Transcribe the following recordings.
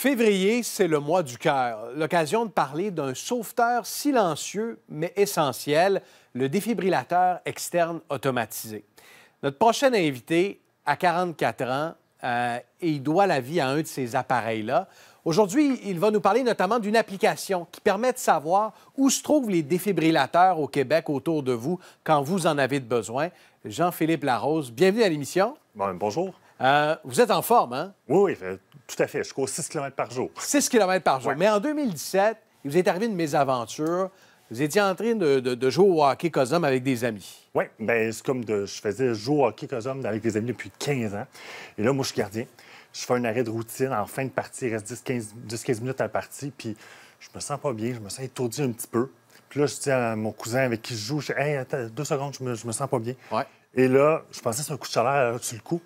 Février, c'est le mois du cœur, l'occasion de parler d'un sauveteur silencieux mais essentiel, le défibrillateur externe automatisé. Notre prochain invité a 44 ans et euh, il doit la vie à un de ces appareils-là. Aujourd'hui, il va nous parler notamment d'une application qui permet de savoir où se trouvent les défibrillateurs au Québec autour de vous quand vous en avez besoin. Jean-Philippe Larose, bienvenue à l'émission. bonjour. Euh, vous êtes en forme, hein? Oui, oui, tout à fait. Je cours 6 km par jour. 6 km par jour. Mais en 2017, il vous est arrivé une mésaventure. Vous étiez en train de, jouer au hockey Cosum avec des amis. Oui, bien, c'est comme de, je faisais jouer au hockey Cosum avec des amis depuis 15 ans. Et là, moi, je suis gardien. Je fais un arrêt de routine en fin de partie. Il reste 10-15 minutes à la partie. Puis je me sens pas bien. Je me sens étourdi un petit peu. Puis là, je dis à mon cousin avec qui je joue, je dis, hey, attends, deux secondes, je me, sens pas bien. Et là, je pensais que c'est un coup de chaleur le coup.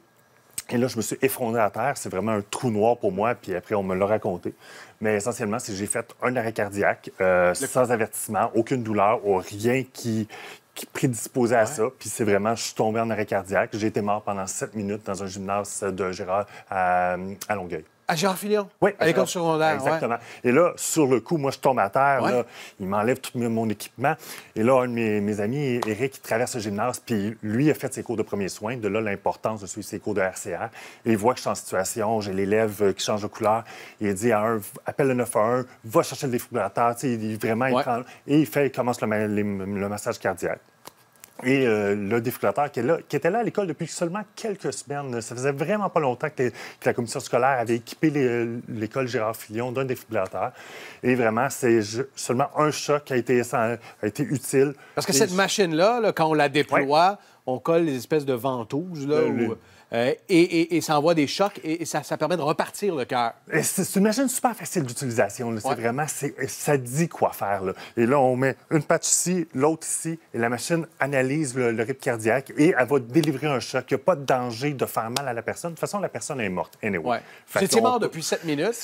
Et là, je me suis effondré à terre. C'est vraiment un trou noir pour moi. Puis après, on me l'a raconté. Mais essentiellement, c'est j'ai fait un arrêt cardiaque euh, sans avertissement, aucune douleur, rien qui, prédisposait à ça. Puis c'est vraiment, je suis tombé en arrêt cardiaque. J'ai été mort pendant sept minutes dans un gymnase de Gérard euh, à Longueuil. À Gérard Fillon? Oui. À l'école secondaire. Exactement. Et là, sur le coup, moi, je tombe à terre. il m'enlève tout mon équipement. Et là, un de mes, amis, Eric, il traverse le gymnase. Puis lui a fait ses cours de premiers soins. De là, l'importance de suivre ses cours de RCR. Et il voit que je suis en situation. J'ai l'élève euh, qui change de couleur. il dit à un, appelle le 911, va chercher le défibrillateur. vraiment, Et il fait, commence le massage cardiaque. Et euh, le défibrillateur qui, était là à l'école depuis seulement quelques semaines, ça faisait vraiment pas longtemps que, la commission scolaire avait équipé euh, l'école Gérard Fillon d'un défibrillateur. Et vraiment, c'est seulement un choc qui a été, été utile. Parce que cette machine-là, quand on la déploie, on colle des espèces de ventouses, là, ben euh, et, et, ça envoie des chocs et, ça, permet de repartir le cœur. C'est une machine super facile d'utilisation. C'est vraiment, ça dit quoi faire. Et là, on met une patch ici, l'autre ici, et la machine analyse le, rythme cardiaque et elle va délivrer un choc. Il n'y a pas de danger de faire mal à la personne. De toute façon, la personne est morte. Anyway. Ouais. J'étais mort depuis 7 minutes.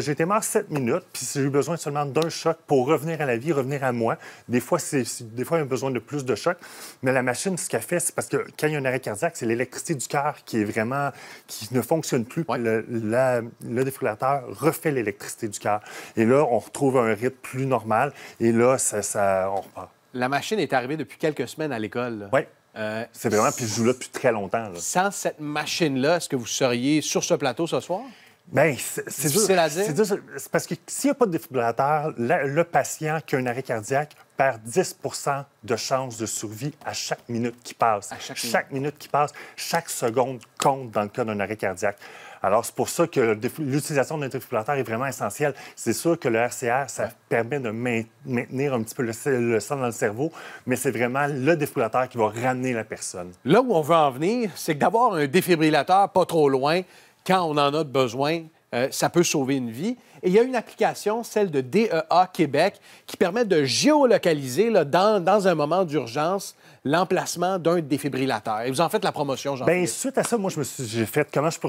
J'étais mort 7 minutes, puis j'ai eu besoin seulement d'un choc pour revenir à la vie, revenir à moi. Des fois, c'est, des fois, il y a besoin de plus de chocs. Mais la machine, ce qu'elle fait, c'est parce que quand il y a un arrêt cardiaque, c'est l'électricité du cœur qui est vraiment, qui ne fonctionne plus. Le, défibrillateur refait l'électricité du cœur. Et là, on retrouve un rythme plus normal. Et là, ça, on repart. La machine est arrivée depuis quelques semaines à l'école. Oui. Euh, c'est vraiment, puis je joue là depuis très longtemps. Sans cette machine-là, est-ce que vous seriez sur ce plateau ce soir? Bien, c'est parce que s'il n'y a pas de défibrillateur, le patient qui a un arrêt cardiaque perd 10 de chances de survie à chaque minute qui passe. chaque, minute. qui passe, chaque seconde compte dans le cas d'un arrêt cardiaque. Alors, c'est pour ça que l'utilisation d'un défibrillateur est vraiment essentielle. C'est sûr que le RCR, ça permet de maintenir un petit peu le, sang dans le cerveau, mais c'est vraiment le défibrillateur qui va ramener la personne. Là où on veut en venir, c'est que d'avoir un défibrillateur pas trop loin, quand on en a besoin euh, ça peut sauver une vie. Et il y a une application, celle de DEA Québec, qui permet de géolocaliser dans, un moment d'urgence l'emplacement d'un défibrillateur. Et vous en faites la promotion, jean Bien, suite à ça, moi, je me suis fait comment je peux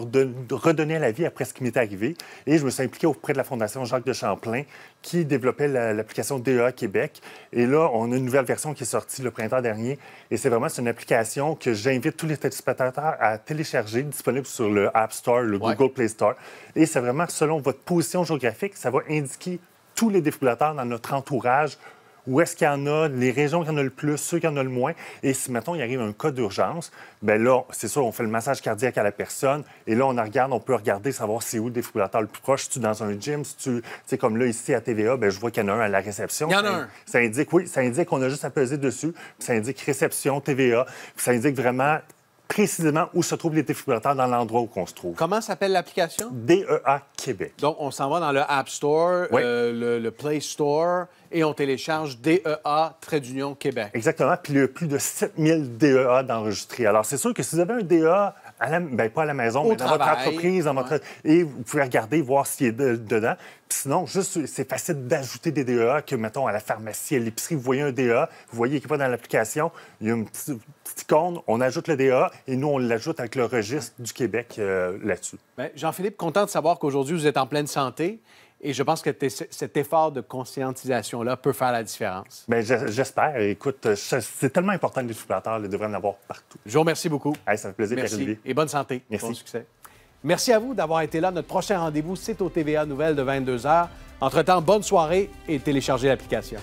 redonner la vie après ce qui m'est arrivé. Et je me suis impliqué auprès de la Fondation Jacques de Champlain, qui développait l'application DEA Québec. Et là, on a une nouvelle version qui est sortie le printemps dernier. Et c'est vraiment une application que j'invite tous les téléspectateurs à télécharger, disponible sur le App Store, le Google Play Store. Et c'est vraiment selon votre position géographique, ça va indiquer tous les défibrillateurs dans notre entourage où est-ce qu'il y en a, les régions qui en a le plus, ceux qui en a le moins. Et si, mettons, il arrive un cas d'urgence, bien là, c'est sûr, on fait le massage cardiaque à la personne. Et là, on regarde, on peut regarder, savoir c'est où le défibrillateur le plus proche. Si tu dans un gym, si tu, es comme là, ici, à TVA, bien, je vois qu'il y en a un à la réception. Il y en a un. Ça indique, oui, ça indique qu'on a juste à peser dessus. ça indique réception, TVA. ça indique vraiment précisément où se trouvent les défibrillateurs dans l'endroit où on se trouve. Comment s'appelle l'application? DEA Québec. Donc, on s'en va dans le App Store, euh, le, Play Store, et on télécharge DEA Trait d'Union Québec. Exactement. Puis il y a plus de 7000 DEA d'enregistrés. Alors, c'est sûr que si vous avez un DEA ben, pas à la maison, mais dans votre entreprise, dans et vous pouvez regarder, voir ce qui est dedans. sinon, juste, c'est facile d'ajouter des DEA que, mettons, à la pharmacie, à l'épicerie, vous voyez un DEA, vous voyez qu'il pas dans l'application, il y a une petite, petite, icône, on ajoute le DEA et nous, on l'ajoute avec le registre du Québec euh, là-dessus. Ben, Jean-Philippe, content de savoir qu'aujourd'hui, vous êtes en pleine santé. Et je pense que cet effort de conscientisation-là peut faire la différence. Bien, j'espère. Écoute, c'est tellement important, les soufflateurs, ils devraient en avoir partout. Je vous remercie beaucoup. ça fait plaisir, Merci. Et bonne santé. Merci. Bon succès. Merci à vous d'avoir été là. Notre prochain rendez-vous, c'est au TVA Nouvelle de 22h. Entre-temps, bonne soirée et téléchargez l'application.